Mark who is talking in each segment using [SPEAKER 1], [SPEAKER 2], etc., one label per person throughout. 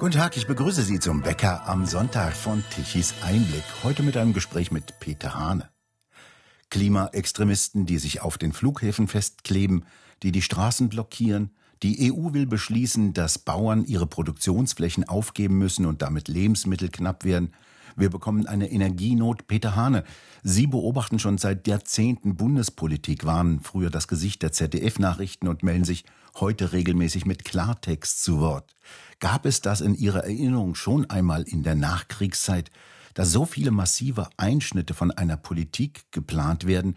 [SPEAKER 1] Guten Tag, ich begrüße Sie zum Bäcker am Sonntag von Tichys Einblick. Heute mit einem Gespräch mit Peter Hahne. Klimaextremisten, die sich auf den Flughäfen festkleben, die die Straßen blockieren. Die EU will beschließen, dass Bauern ihre Produktionsflächen aufgeben müssen und damit Lebensmittel knapp werden. Wir bekommen eine Energienot. Peter Hahne, Sie beobachten schon seit Jahrzehnten Bundespolitik, waren früher das Gesicht der ZDF-Nachrichten und melden sich heute regelmäßig mit Klartext zu Wort. Gab es das in Ihrer Erinnerung schon einmal in der Nachkriegszeit, dass so viele massive Einschnitte von einer Politik geplant werden,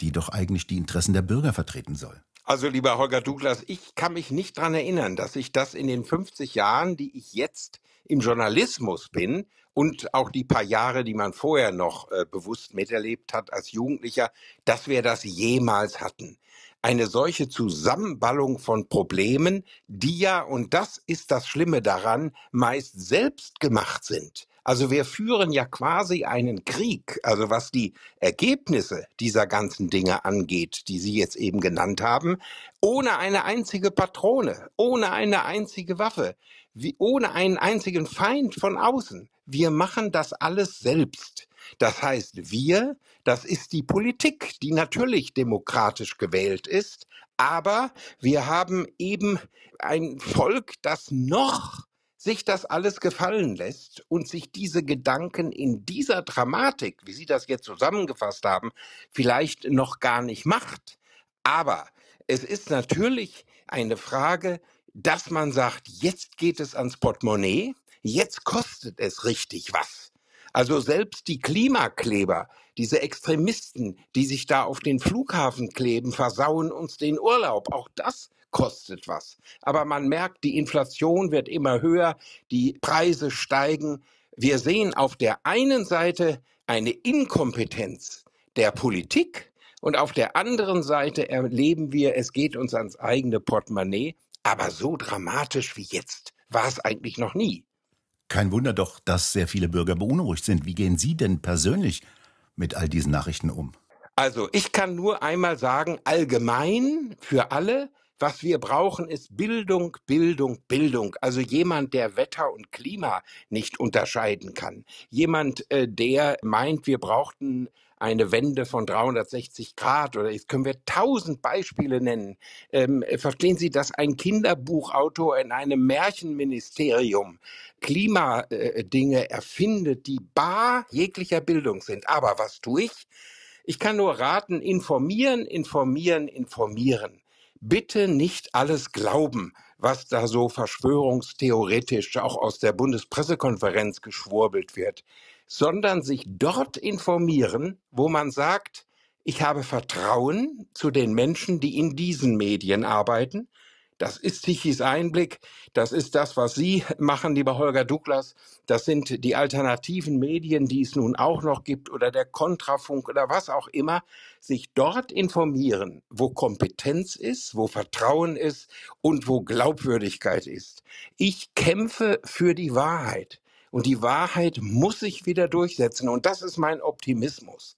[SPEAKER 1] die doch eigentlich die Interessen der Bürger vertreten soll?
[SPEAKER 2] Also lieber Holger Douglas, ich kann mich nicht daran erinnern, dass ich das in den 50 Jahren, die ich jetzt im Journalismus bin und auch die paar Jahre, die man vorher noch äh, bewusst miterlebt hat als Jugendlicher, dass wir das jemals hatten eine solche Zusammenballung von Problemen, die ja, und das ist das Schlimme daran, meist selbst gemacht sind. Also wir führen ja quasi einen Krieg, also was die Ergebnisse dieser ganzen Dinge angeht, die Sie jetzt eben genannt haben, ohne eine einzige Patrone, ohne eine einzige Waffe, wie ohne einen einzigen Feind von außen. Wir machen das alles selbst. Das heißt, wir, das ist die Politik, die natürlich demokratisch gewählt ist, aber wir haben eben ein Volk, das noch sich das alles gefallen lässt und sich diese Gedanken in dieser Dramatik, wie Sie das jetzt zusammengefasst haben, vielleicht noch gar nicht macht. Aber es ist natürlich eine Frage, dass man sagt, jetzt geht es ans Portemonnaie, jetzt kostet es richtig was. Also selbst die Klimakleber, diese Extremisten, die sich da auf den Flughafen kleben, versauen uns den Urlaub. Auch das kostet was. Aber man merkt, die Inflation wird immer höher, die Preise steigen. Wir sehen auf der einen Seite eine Inkompetenz der Politik und auf der anderen Seite erleben wir, es geht uns ans eigene Portemonnaie. Aber so dramatisch wie jetzt war es eigentlich
[SPEAKER 1] noch nie. Kein Wunder doch, dass sehr viele Bürger beunruhigt sind. Wie gehen Sie denn persönlich mit all diesen Nachrichten um?
[SPEAKER 2] Also ich kann nur einmal sagen, allgemein für alle, was wir brauchen, ist Bildung, Bildung, Bildung. Also jemand, der Wetter und Klima nicht unterscheiden kann. Jemand, äh, der meint, wir brauchten eine Wende von 360 Grad oder jetzt können wir tausend Beispiele nennen. Ähm, äh, verstehen Sie, dass ein Kinderbuchautor in einem Märchenministerium Klimadinge äh, erfindet, die bar jeglicher Bildung sind. Aber was tue ich? Ich kann nur raten, informieren, informieren, informieren. Bitte nicht alles glauben, was da so verschwörungstheoretisch auch aus der Bundespressekonferenz geschwurbelt wird sondern sich dort informieren, wo man sagt, ich habe Vertrauen zu den Menschen, die in diesen Medien arbeiten. Das ist Tichys Einblick. Das ist das, was Sie machen, lieber Holger Douglas. Das sind die alternativen Medien, die es nun auch noch gibt oder der Kontrafunk oder was auch immer. Sich dort informieren, wo Kompetenz ist, wo Vertrauen ist und wo Glaubwürdigkeit ist. Ich kämpfe für die Wahrheit. Und die Wahrheit muss sich wieder durchsetzen. Und das ist mein Optimismus.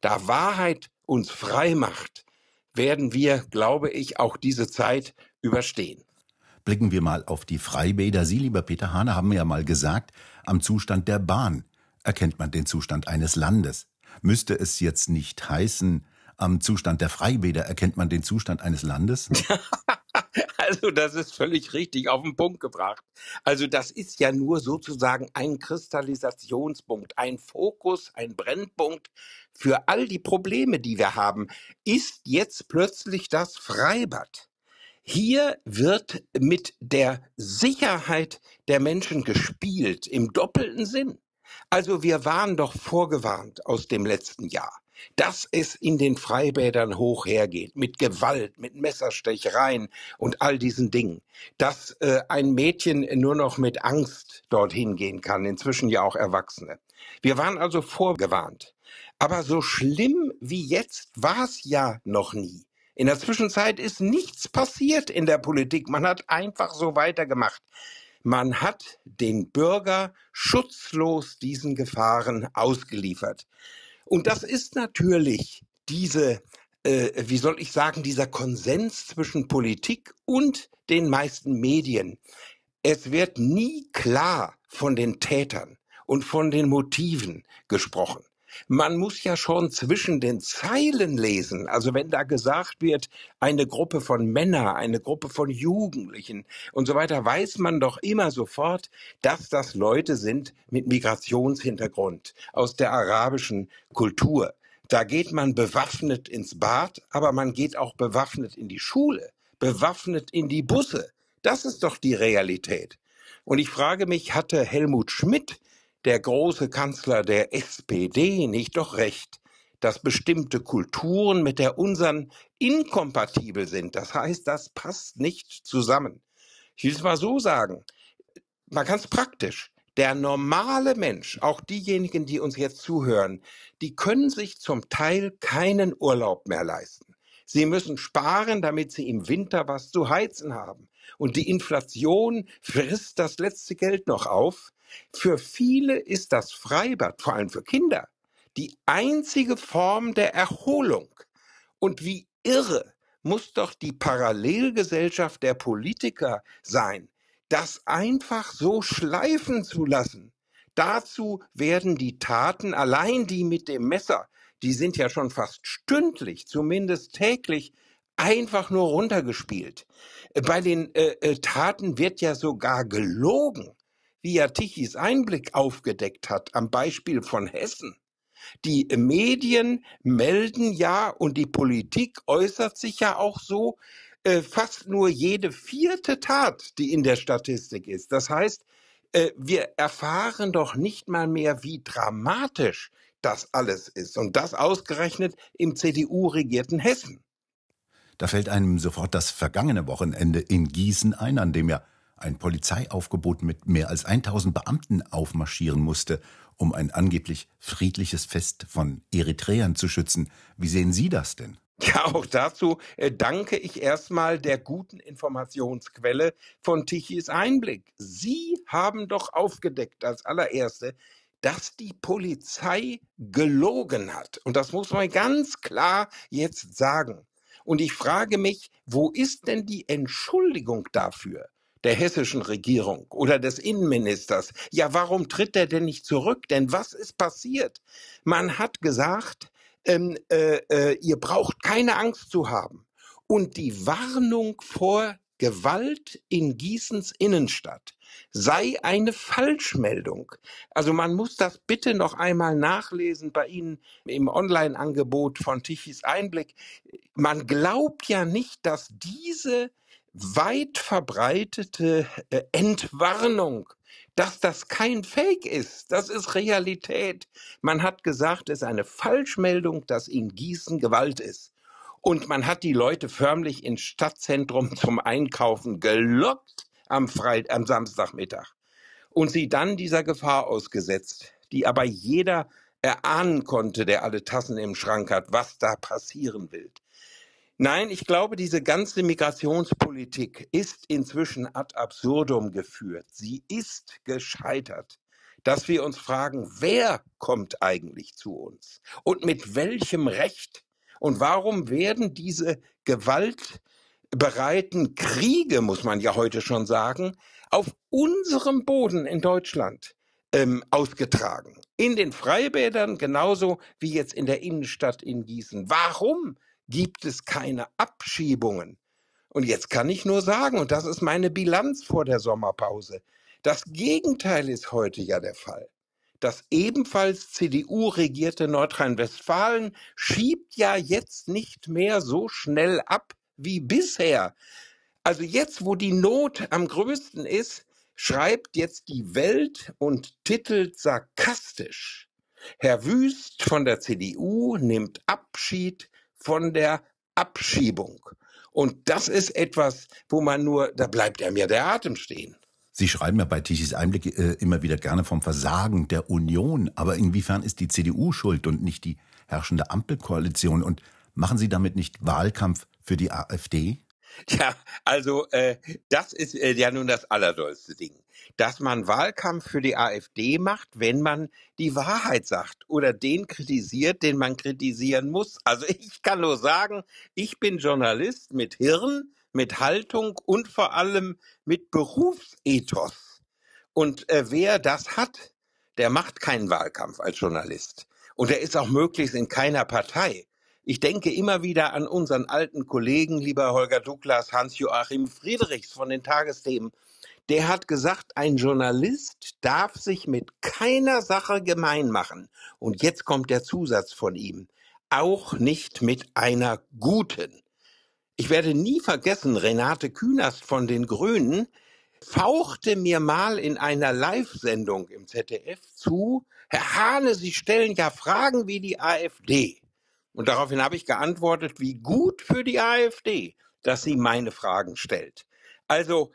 [SPEAKER 2] Da Wahrheit uns frei macht, werden wir, glaube ich, auch diese Zeit überstehen.
[SPEAKER 1] Blicken wir mal auf die Freibäder. Sie, lieber Peter Hahne, haben ja mal gesagt, am Zustand der Bahn erkennt man den Zustand eines Landes. Müsste es jetzt nicht heißen, am Zustand der Freibäder erkennt man den Zustand eines Landes?
[SPEAKER 2] Also das ist völlig richtig auf den Punkt gebracht. Also das ist ja nur sozusagen ein Kristallisationspunkt, ein Fokus, ein Brennpunkt für all die Probleme, die wir haben. Ist jetzt plötzlich das Freibad? Hier wird mit der Sicherheit der Menschen gespielt, im doppelten Sinn. Also wir waren doch vorgewarnt aus dem letzten Jahr dass es in den Freibädern hoch hergeht, mit Gewalt, mit Messerstechereien und all diesen Dingen, dass äh, ein Mädchen nur noch mit Angst dorthin gehen kann, inzwischen ja auch Erwachsene. Wir waren also vorgewarnt. Aber so schlimm wie jetzt war es ja noch nie. In der Zwischenzeit ist nichts passiert in der Politik. Man hat einfach so weitergemacht. Man hat den Bürger schutzlos diesen Gefahren ausgeliefert. Und das ist natürlich diese, äh, wie soll ich sagen, dieser Konsens zwischen Politik und den meisten Medien. Es wird nie klar von den Tätern und von den Motiven gesprochen man muss ja schon zwischen den Zeilen lesen. Also wenn da gesagt wird, eine Gruppe von Männern, eine Gruppe von Jugendlichen und so weiter, weiß man doch immer sofort, dass das Leute sind mit Migrationshintergrund aus der arabischen Kultur. Da geht man bewaffnet ins Bad, aber man geht auch bewaffnet in die Schule, bewaffnet in die Busse. Das ist doch die Realität. Und ich frage mich, hatte Helmut Schmidt der große Kanzler der SPD nicht doch recht, dass bestimmte Kulturen mit der unseren inkompatibel sind. Das heißt, das passt nicht zusammen. Ich will es mal so sagen, man kann es praktisch. Der normale Mensch, auch diejenigen, die uns jetzt zuhören, die können sich zum Teil keinen Urlaub mehr leisten. Sie müssen sparen, damit sie im Winter was zu heizen haben. Und die Inflation frisst das letzte Geld noch auf. Für viele ist das Freibad, vor allem für Kinder, die einzige Form der Erholung. Und wie irre muss doch die Parallelgesellschaft der Politiker sein, das einfach so schleifen zu lassen. Dazu werden die Taten, allein die mit dem Messer, die sind ja schon fast stündlich, zumindest täglich, einfach nur runtergespielt. Bei den äh, äh Taten wird ja sogar gelogen. Biatichis Einblick aufgedeckt hat, am Beispiel von Hessen. Die Medien melden ja und die Politik äußert sich ja auch so, äh, fast nur jede vierte Tat, die in der Statistik ist. Das heißt, äh, wir erfahren doch nicht mal mehr, wie dramatisch das alles ist. Und das ausgerechnet im CDU-regierten Hessen.
[SPEAKER 1] Da fällt einem sofort das vergangene Wochenende in Gießen ein, an dem ja ein Polizeiaufgebot mit mehr als 1000 Beamten aufmarschieren musste, um ein angeblich friedliches Fest von Eritreern zu schützen. Wie sehen Sie das denn?
[SPEAKER 2] Ja, auch dazu äh, danke ich erstmal der guten Informationsquelle von Tichys Einblick. Sie haben doch aufgedeckt als allererste, dass die Polizei gelogen hat. Und das muss man ganz klar jetzt sagen. Und ich frage mich, wo ist denn die Entschuldigung dafür? der hessischen Regierung oder des Innenministers. Ja, warum tritt er denn nicht zurück? Denn was ist passiert? Man hat gesagt, ähm, äh, äh, ihr braucht keine Angst zu haben. Und die Warnung vor Gewalt in Gießens Innenstadt sei eine Falschmeldung. Also man muss das bitte noch einmal nachlesen bei Ihnen im Online-Angebot von Tichys Einblick. Man glaubt ja nicht, dass diese weit verbreitete äh, Entwarnung, dass das kein Fake ist, das ist Realität. Man hat gesagt, es ist eine Falschmeldung, dass in Gießen Gewalt ist. Und man hat die Leute förmlich ins Stadtzentrum zum Einkaufen gelockt am, Freit am Samstagmittag und sie dann dieser Gefahr ausgesetzt, die aber jeder erahnen konnte, der alle Tassen im Schrank hat, was da passieren will. Nein, ich glaube, diese ganze Migrationspolitik ist inzwischen ad absurdum geführt. Sie ist gescheitert, dass wir uns fragen, wer kommt eigentlich zu uns und mit welchem Recht und warum werden diese gewaltbereiten Kriege, muss man ja heute schon sagen, auf unserem Boden in Deutschland ähm, ausgetragen? In den Freibädern genauso wie jetzt in der Innenstadt in Gießen. Warum gibt es keine Abschiebungen. Und jetzt kann ich nur sagen, und das ist meine Bilanz vor der Sommerpause, das Gegenteil ist heute ja der Fall. Das ebenfalls CDU regierte Nordrhein-Westfalen schiebt ja jetzt nicht mehr so schnell ab wie bisher. Also jetzt, wo die Not am größten ist, schreibt jetzt die Welt und titelt sarkastisch. Herr Wüst von der CDU nimmt Abschied von der Abschiebung. Und das ist etwas, wo man nur, da bleibt einem mir der Atem stehen.
[SPEAKER 1] Sie schreiben ja bei Tichys Einblick äh, immer wieder gerne vom Versagen der Union. Aber inwiefern ist die CDU schuld und nicht die herrschende Ampelkoalition? Und machen Sie damit nicht Wahlkampf für die AfD?
[SPEAKER 2] Ja, also äh, das ist äh, ja nun das allerdollste Ding dass man Wahlkampf für die AfD macht, wenn man die Wahrheit sagt oder den kritisiert, den man kritisieren muss. Also ich kann nur sagen, ich bin Journalist mit Hirn, mit Haltung und vor allem mit Berufsethos. Und äh, wer das hat, der macht keinen Wahlkampf als Journalist. Und er ist auch möglichst in keiner Partei. Ich denke immer wieder an unseren alten Kollegen, lieber Holger Douglas, Hans-Joachim Friedrichs von den Tagesthemen, der hat gesagt, ein Journalist darf sich mit keiner Sache gemein machen. Und jetzt kommt der Zusatz von ihm. Auch nicht mit einer guten. Ich werde nie vergessen, Renate Künast von den Grünen fauchte mir mal in einer Live-Sendung im ZDF zu, Herr Hane, Sie stellen ja Fragen wie die AfD. Und daraufhin habe ich geantwortet, wie gut für die AfD, dass sie meine Fragen stellt. Also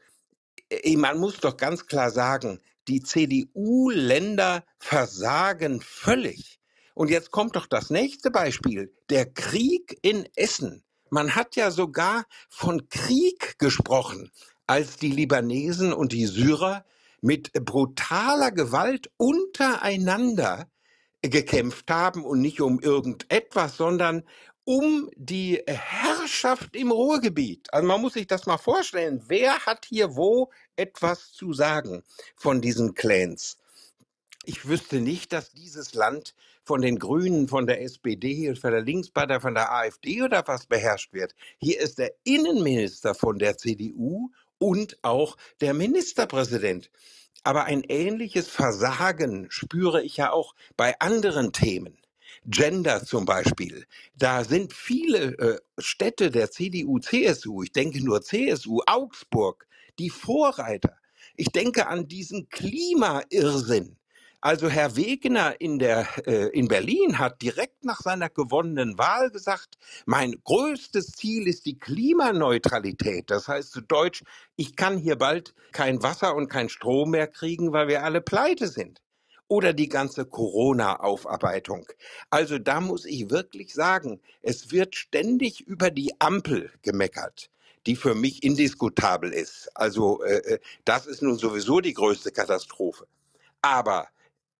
[SPEAKER 2] man muss doch ganz klar sagen, die CDU-Länder versagen völlig. Und jetzt kommt doch das nächste Beispiel, der Krieg in Essen. Man hat ja sogar von Krieg gesprochen, als die Libanesen und die Syrer mit brutaler Gewalt untereinander gekämpft haben und nicht um irgendetwas, sondern um die Herrschaft im Ruhrgebiet. Also man muss sich das mal vorstellen, wer hat hier wo etwas zu sagen von diesen Clans? Ich wüsste nicht, dass dieses Land von den Grünen, von der SPD, von der Linkspartei, von der AfD oder was beherrscht wird. Hier ist der Innenminister von der CDU und auch der Ministerpräsident. Aber ein ähnliches Versagen spüre ich ja auch bei anderen Themen. Gender zum Beispiel. Da sind viele äh, Städte der CDU, CSU, ich denke nur CSU, Augsburg, die Vorreiter. Ich denke an diesen Klimairrsinn. Also Herr Wegener in, der, äh, in Berlin hat direkt nach seiner gewonnenen Wahl gesagt, mein größtes Ziel ist die Klimaneutralität. Das heißt zu Deutsch, ich kann hier bald kein Wasser und kein Strom mehr kriegen, weil wir alle pleite sind oder die ganze Corona-Aufarbeitung. Also da muss ich wirklich sagen, es wird ständig über die Ampel gemeckert die für mich indiskutabel ist. Also äh, äh das ist nun sowieso die größte Katastrophe. Aber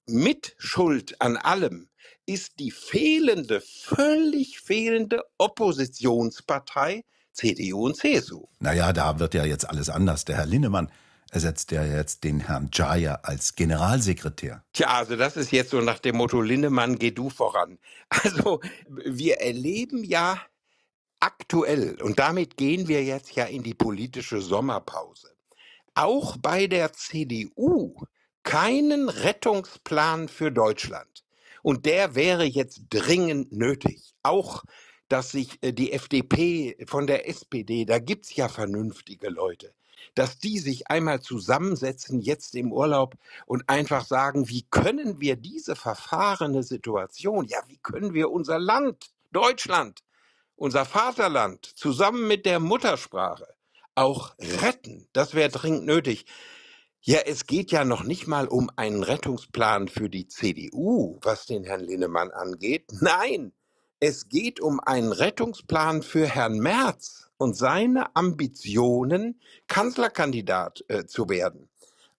[SPEAKER 2] mit Schuld an allem ist die fehlende, völlig fehlende Oppositionspartei CDU und
[SPEAKER 1] CSU. Naja, da wird ja jetzt alles anders. Der Herr Linnemann ersetzt er jetzt den Herrn Jaya als Generalsekretär.
[SPEAKER 2] Tja, also das ist jetzt so nach dem Motto Lindemann, geh du voran. Also wir erleben ja aktuell, und damit gehen wir jetzt ja in die politische Sommerpause, auch bei der CDU keinen Rettungsplan für Deutschland. Und der wäre jetzt dringend nötig. Auch dass sich äh, die FDP von der SPD, da gibt es ja vernünftige Leute, dass die sich einmal zusammensetzen, jetzt im Urlaub, und einfach sagen, wie können wir diese verfahrene Situation, ja, wie können wir unser Land, Deutschland, unser Vaterland zusammen mit der Muttersprache auch retten? Das wäre dringend nötig. Ja, es geht ja noch nicht mal um einen Rettungsplan für die CDU, was den Herrn Linnemann angeht. Nein, es geht um einen Rettungsplan für Herrn Merz und seine Ambitionen, Kanzlerkandidat äh, zu werden.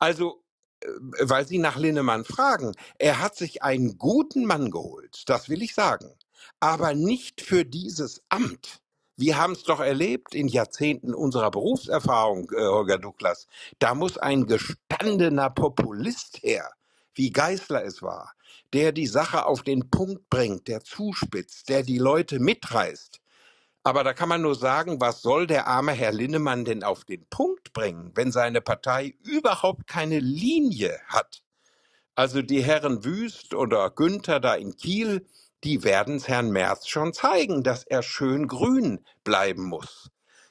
[SPEAKER 2] Also, äh, weil Sie nach Linnemann fragen, er hat sich einen guten Mann geholt, das will ich sagen, aber nicht für dieses Amt. Wir haben es doch erlebt in Jahrzehnten unserer Berufserfahrung, äh, Holger Douglas. Da muss ein gestandener Populist her, wie Geißler es war, der die Sache auf den Punkt bringt, der zuspitzt, der die Leute mitreißt. Aber da kann man nur sagen, was soll der arme Herr Linnemann denn auf den Punkt bringen, wenn seine Partei überhaupt keine Linie hat? Also die Herren Wüst oder Günther da in Kiel, die werden es Herrn Merz schon zeigen, dass er schön grün bleiben muss.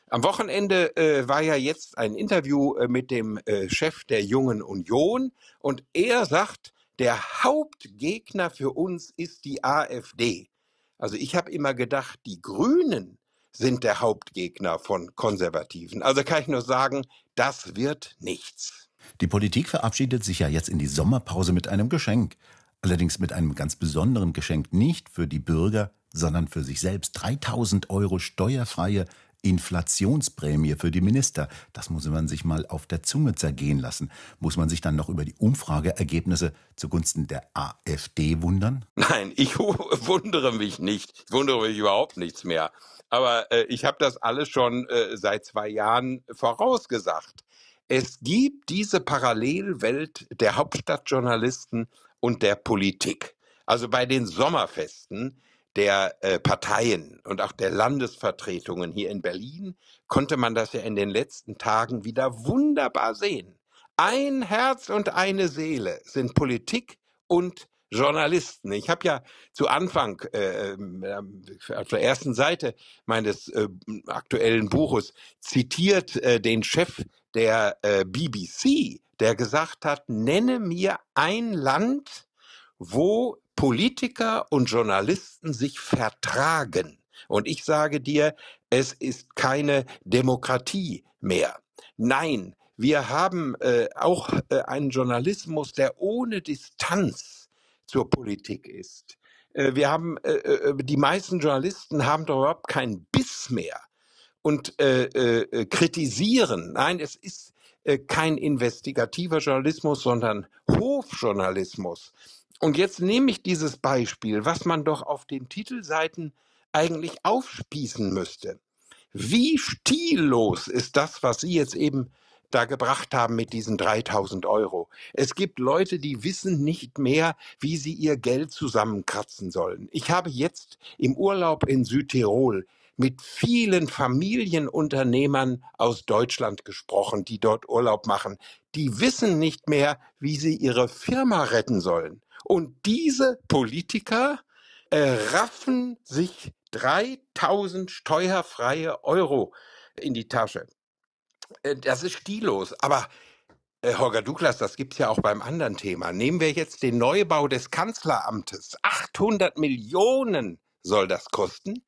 [SPEAKER 2] Am Wochenende äh, war ja jetzt ein Interview äh, mit dem äh, Chef der Jungen Union und er sagt, der Hauptgegner für uns ist die AfD. Also ich habe immer gedacht, die Grünen sind der Hauptgegner von
[SPEAKER 1] Konservativen.
[SPEAKER 2] Also kann ich nur sagen, das wird nichts.
[SPEAKER 1] Die Politik verabschiedet sich ja jetzt in die Sommerpause mit einem Geschenk. Allerdings mit einem ganz besonderen Geschenk, nicht für die Bürger, sondern für sich selbst. 3000 Euro steuerfreie Inflationsprämie für die Minister. Das muss man sich mal auf der Zunge zergehen lassen. Muss man sich dann noch über die Umfrageergebnisse zugunsten der AfD wundern?
[SPEAKER 2] Nein, ich wundere mich nicht. Ich wundere mich überhaupt nichts mehr. Aber äh, ich habe das alles schon äh, seit zwei Jahren vorausgesagt. Es gibt diese Parallelwelt der Hauptstadtjournalisten und der Politik. Also bei den Sommerfesten der äh, Parteien und auch der Landesvertretungen hier in Berlin konnte man das ja in den letzten Tagen wieder wunderbar sehen. Ein Herz und eine Seele sind Politik und Journalisten. Ich habe ja zu Anfang äh, auf der ersten Seite meines äh, aktuellen Buches zitiert äh, den Chef der äh, BBC, der gesagt hat, nenne mir ein Land, wo Politiker und Journalisten sich vertragen. Und ich sage dir, es ist keine Demokratie mehr. Nein, wir haben äh, auch äh, einen Journalismus, der ohne Distanz zur Politik ist. Äh, wir haben, äh, äh, die meisten Journalisten haben doch überhaupt keinen Biss mehr und äh, kritisieren. Nein, es ist kein investigativer Journalismus, sondern Hofjournalismus. Und jetzt nehme ich dieses Beispiel, was man doch auf den Titelseiten eigentlich aufspießen müsste. Wie stillos ist das, was Sie jetzt eben da gebracht haben mit diesen 3000 Euro. Es gibt Leute, die wissen nicht mehr, wie sie ihr Geld zusammenkratzen sollen. Ich habe jetzt im Urlaub in Südtirol mit vielen Familienunternehmern aus Deutschland gesprochen, die dort Urlaub machen. Die wissen nicht mehr, wie sie ihre Firma retten sollen. Und diese Politiker äh, raffen sich 3000 steuerfreie Euro in die Tasche. Äh, das ist stillos. Aber äh, Holger Douglas, das gibt es ja auch beim anderen Thema. Nehmen wir jetzt den Neubau des Kanzleramtes. 800 Millionen soll das kosten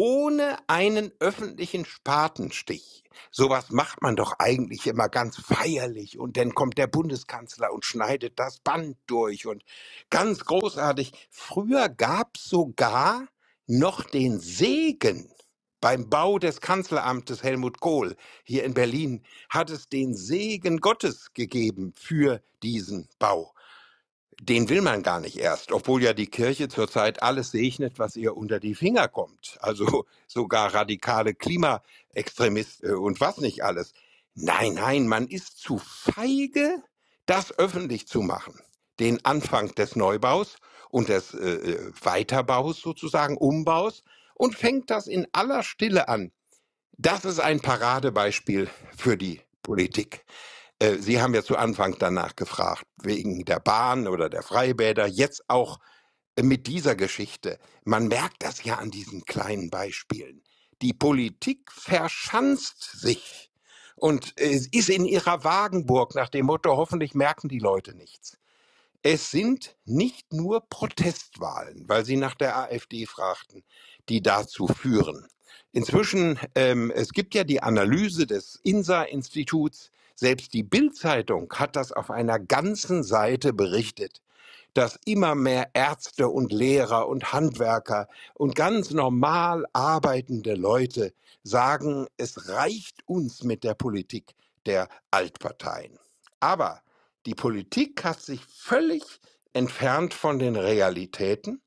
[SPEAKER 2] ohne einen öffentlichen Spatenstich. Sowas macht man doch eigentlich immer ganz feierlich und dann kommt der Bundeskanzler und schneidet das Band durch und ganz großartig. Früher gab es sogar noch den Segen. Beim Bau des Kanzleramtes Helmut Kohl hier in Berlin hat es den Segen Gottes gegeben für diesen Bau den will man gar nicht erst, obwohl ja die Kirche zurzeit alles segnet, was ihr unter die Finger kommt. Also sogar radikale Klimaextremisten äh, und was nicht alles. Nein, nein, man ist zu feige, das öffentlich zu machen. Den Anfang des Neubaus und des äh, äh Weiterbaus sozusagen, Umbaus, und fängt das in aller Stille an. Das ist ein Paradebeispiel für die Politik. Äh, Sie haben ja zu Anfang danach gefragt, wegen der Bahn oder der Freibäder, jetzt auch äh, mit dieser Geschichte. Man merkt das ja an diesen kleinen Beispielen. Die Politik verschanzt sich und ist in ihrer Wagenburg nach dem Motto, hoffentlich merken die Leute nichts. Es sind nicht nur Protestwahlen, weil Sie nach der AfD fragten, die dazu führen. Inzwischen, ähm, es gibt ja die Analyse des INSA-Instituts, selbst die Bild-Zeitung hat das auf einer ganzen Seite berichtet dass immer mehr Ärzte und Lehrer und Handwerker und ganz normal arbeitende Leute sagen, es reicht uns mit der Politik der Altparteien. Aber die Politik hat sich völlig entfernt von den Realitäten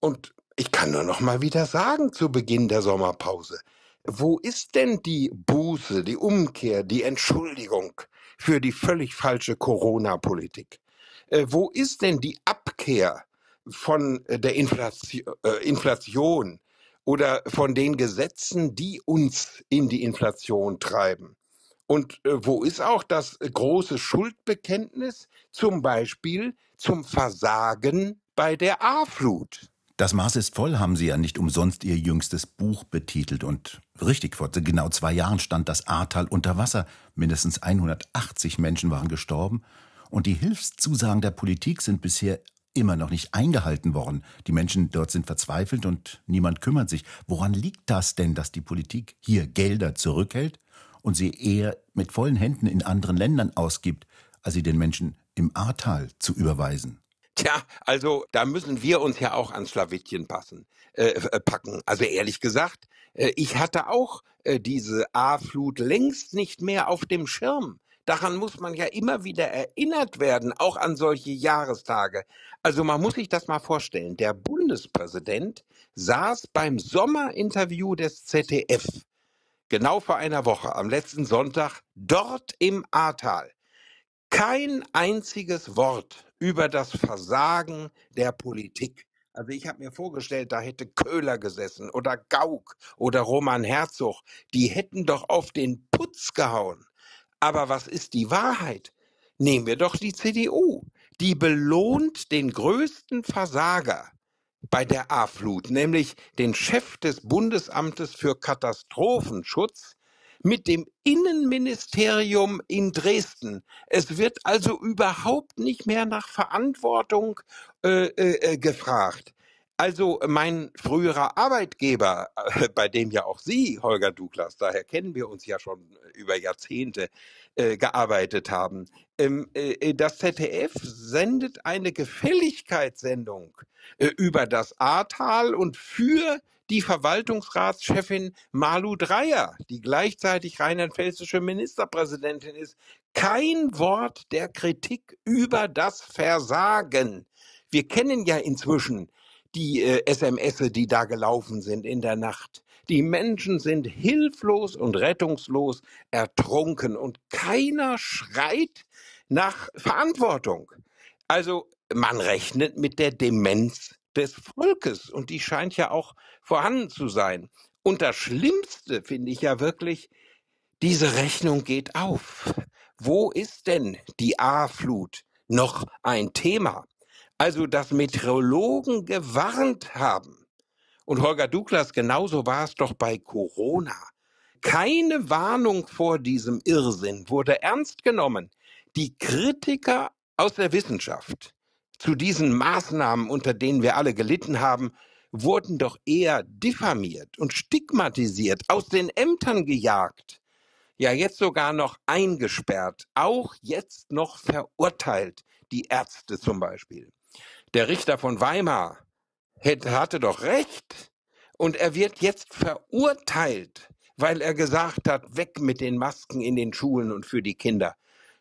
[SPEAKER 2] und ich kann nur noch mal wieder sagen zu Beginn der Sommerpause, wo ist denn die Buße, die Umkehr, die Entschuldigung für die völlig falsche Corona-Politik? Äh, wo ist denn die Abkehr von äh, der Inflation, äh, Inflation oder von den Gesetzen, die uns in die Inflation treiben? Und wo ist auch das große Schuldbekenntnis, zum Beispiel zum Versagen bei der A-Flut?
[SPEAKER 1] Das Maß ist voll haben Sie ja nicht umsonst Ihr jüngstes Buch betitelt. Und richtig, vor genau zwei Jahren stand das Ahrtal unter Wasser. Mindestens 180 Menschen waren gestorben. Und die Hilfszusagen der Politik sind bisher immer noch nicht eingehalten worden. Die Menschen dort sind verzweifelt und niemand kümmert sich. Woran liegt das denn, dass die Politik hier Gelder zurückhält und sie eher mit vollen Händen in anderen Ländern ausgibt, als sie den Menschen im Ahrtal zu überweisen?
[SPEAKER 2] Tja, also da müssen wir uns ja auch ans Schlawittchen passen, äh, äh, packen. Also ehrlich gesagt, äh, ich hatte auch äh, diese A-Flut längst nicht mehr auf dem Schirm. Daran muss man ja immer wieder erinnert werden, auch an solche Jahrestage. Also man muss sich das mal vorstellen. Der Bundespräsident saß beim Sommerinterview des ZDF, genau vor einer Woche, am letzten Sonntag, dort im Ahrtal. Kein einziges Wort über das Versagen der Politik. Also ich habe mir vorgestellt, da hätte Köhler gesessen oder Gauck oder Roman Herzog. Die hätten doch auf den Putz gehauen. Aber was ist die Wahrheit? Nehmen wir doch die CDU. Die belohnt den größten Versager bei der A-Flut, nämlich den Chef des Bundesamtes für Katastrophenschutz, mit dem Innenministerium in Dresden. Es wird also überhaupt nicht mehr nach Verantwortung äh, äh, gefragt. Also mein früherer Arbeitgeber, äh, bei dem ja auch Sie, Holger Douglas, daher kennen wir uns ja schon über Jahrzehnte, äh, gearbeitet haben, ähm, äh, das ZDF sendet eine Gefälligkeitssendung äh, über das Ahrtal und für die Verwaltungsratschefin Malu Dreyer, die gleichzeitig rheinland-pfälzische Ministerpräsidentin ist, kein Wort der Kritik über das Versagen. Wir kennen ja inzwischen die äh, SMS, die da gelaufen sind in der Nacht. Die Menschen sind hilflos und rettungslos ertrunken und keiner schreit nach Verantwortung. Also man rechnet mit der Demenz des Volkes und die scheint ja auch vorhanden zu sein. Und das Schlimmste finde ich ja wirklich, diese Rechnung geht auf. Wo ist denn die A-Flut noch ein Thema? Also, dass Meteorologen gewarnt haben. Und Holger Douglas, genauso war es doch bei Corona. Keine Warnung vor diesem Irrsinn wurde ernst genommen. Die Kritiker aus der Wissenschaft, zu diesen Maßnahmen, unter denen wir alle gelitten haben, wurden doch eher diffamiert und stigmatisiert, aus den Ämtern gejagt, ja jetzt sogar noch eingesperrt, auch jetzt noch verurteilt, die Ärzte zum Beispiel. Der Richter von Weimar hätte, hatte doch recht und er wird jetzt verurteilt, weil er gesagt hat, weg mit den Masken in den Schulen und für die Kinder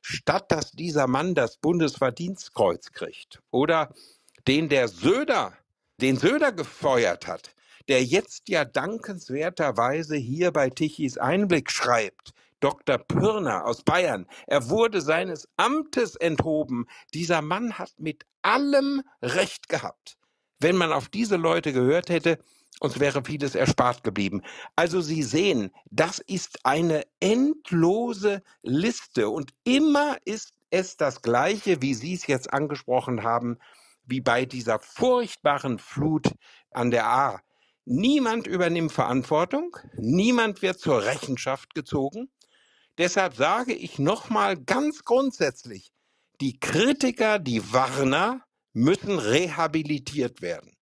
[SPEAKER 2] statt dass dieser Mann das Bundesverdienstkreuz kriegt oder den der Söder, den Söder gefeuert hat, der jetzt ja dankenswerterweise hier bei Tichys Einblick schreibt, Dr. Pirner aus Bayern, er wurde seines Amtes enthoben. Dieser Mann hat mit allem Recht gehabt. Wenn man auf diese Leute gehört hätte, uns wäre vieles erspart geblieben. Also Sie sehen, das ist eine endlose Liste und immer ist es das Gleiche, wie Sie es jetzt angesprochen haben, wie bei dieser furchtbaren Flut an der Ahr. Niemand übernimmt Verantwortung, niemand wird zur Rechenschaft gezogen. Deshalb sage ich nochmal ganz grundsätzlich, die Kritiker, die Warner müssen rehabilitiert werden.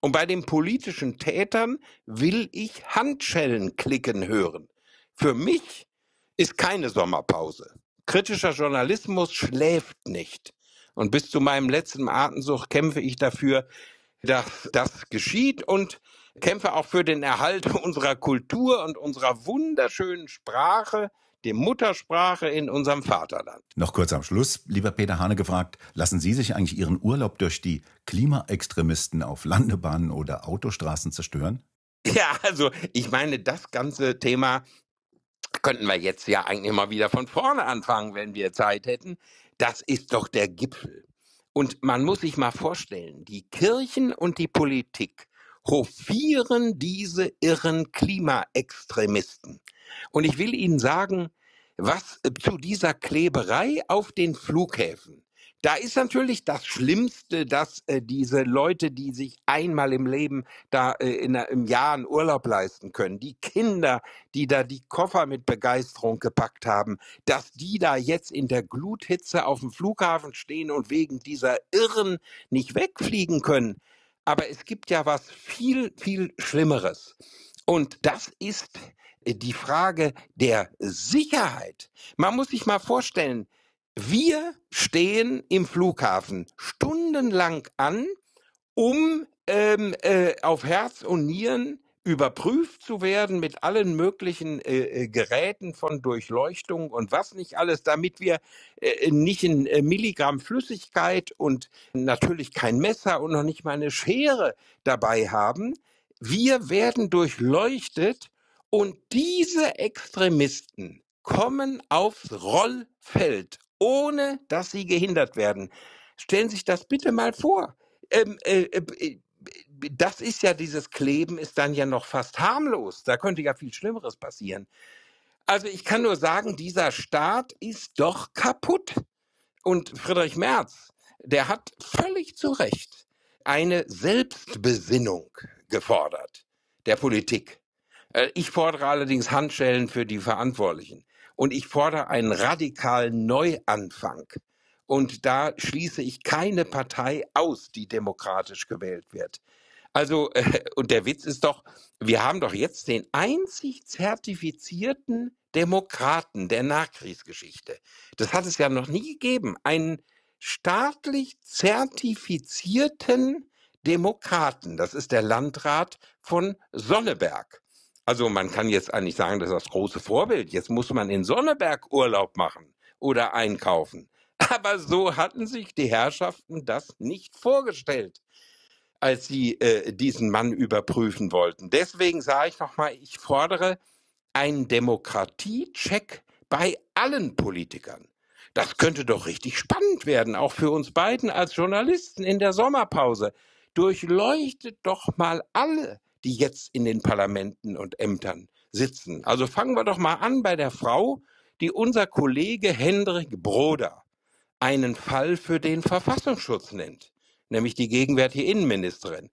[SPEAKER 2] Und bei den politischen Tätern will ich Handschellen klicken hören. Für mich ist keine Sommerpause. Kritischer Journalismus schläft nicht. Und bis zu meinem letzten Atemzug kämpfe ich dafür, dass das geschieht und kämpfe auch für den Erhalt unserer Kultur und unserer wunderschönen Sprache, die Muttersprache in unserem Vaterland.
[SPEAKER 1] Noch kurz am Schluss, lieber Peter Hane gefragt, lassen Sie sich eigentlich Ihren Urlaub durch die Klimaextremisten auf Landebahnen oder Autostraßen zerstören?
[SPEAKER 2] Ja, also ich meine, das ganze Thema könnten wir jetzt ja eigentlich mal wieder von vorne anfangen, wenn wir Zeit hätten. Das ist doch der Gipfel. Und man muss sich mal vorstellen, die Kirchen und die Politik hofieren diese irren Klimaextremisten. Und ich will Ihnen sagen, was äh, zu dieser Kleberei auf den Flughäfen. Da ist natürlich das Schlimmste, dass äh, diese Leute, die sich einmal im Leben da äh, in, im Jahr einen Urlaub leisten können, die Kinder, die da die Koffer mit Begeisterung gepackt haben, dass die da jetzt in der Gluthitze auf dem Flughafen stehen und wegen dieser Irren nicht wegfliegen können. Aber es gibt ja was viel, viel Schlimmeres. Und das ist die Frage der Sicherheit. Man muss sich mal vorstellen, wir stehen im Flughafen stundenlang an, um ähm, äh, auf Herz und Nieren überprüft zu werden mit allen möglichen äh, äh Geräten von Durchleuchtung und was nicht alles, damit wir äh, nicht ein äh, Milligramm Flüssigkeit und natürlich kein Messer und noch nicht mal eine Schere dabei haben. Wir werden durchleuchtet und diese Extremisten kommen aufs Rollfeld, ohne dass sie gehindert werden. Stellen Sie sich das bitte mal vor. Ähm, äh, äh, äh das ist ja dieses Kleben ist dann ja noch fast harmlos. Da könnte ja viel Schlimmeres passieren. Also ich kann nur sagen, dieser Staat ist doch kaputt. Und Friedrich Merz, der hat völlig zu Recht eine Selbstbesinnung gefordert der Politik. Äh, ich fordere allerdings Handschellen für die Verantwortlichen. Und ich fordere einen radikalen Neuanfang. Und da schließe ich keine Partei aus, die demokratisch gewählt wird. Also, äh, und der Witz ist doch, wir haben doch jetzt den einzig zertifizierten Demokraten der Nachkriegsgeschichte. Das hat es ja noch nie gegeben. Einen staatlich zertifizierten Demokraten. Das ist der Landrat von Sonneberg. Also man kann jetzt eigentlich sagen, das ist das große Vorbild. Jetzt muss man in Sonneberg Urlaub machen oder einkaufen. Aber so hatten sich die Herrschaften das nicht vorgestellt, als sie äh, diesen Mann überprüfen wollten. Deswegen sage ich nochmal, ich fordere einen Demokratiecheck bei allen Politikern. Das könnte doch richtig spannend werden, auch für uns beiden als Journalisten in der Sommerpause. Durchleuchtet doch mal alle die jetzt in den Parlamenten und Ämtern sitzen. Also fangen wir doch mal an bei der Frau, die unser Kollege Hendrik Broder einen Fall für den Verfassungsschutz nennt, nämlich die gegenwärtige Innenministerin.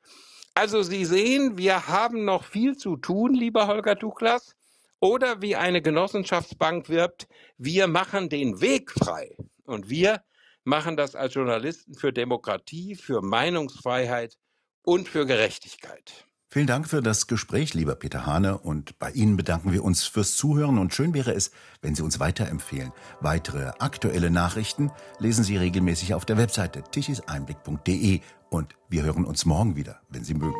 [SPEAKER 2] Also Sie sehen, wir haben noch viel zu tun, lieber Holger Duklas. Oder wie eine Genossenschaftsbank wirbt, wir machen den Weg frei. Und wir machen das als Journalisten für Demokratie, für Meinungsfreiheit und für Gerechtigkeit.
[SPEAKER 1] Vielen Dank für das Gespräch, lieber Peter Hane. Und bei Ihnen bedanken wir uns fürs Zuhören. Und schön wäre es, wenn Sie uns weiterempfehlen. Weitere aktuelle Nachrichten lesen Sie regelmäßig auf der Webseite tichiseinblick.de. Und wir hören uns morgen wieder, wenn Sie mögen.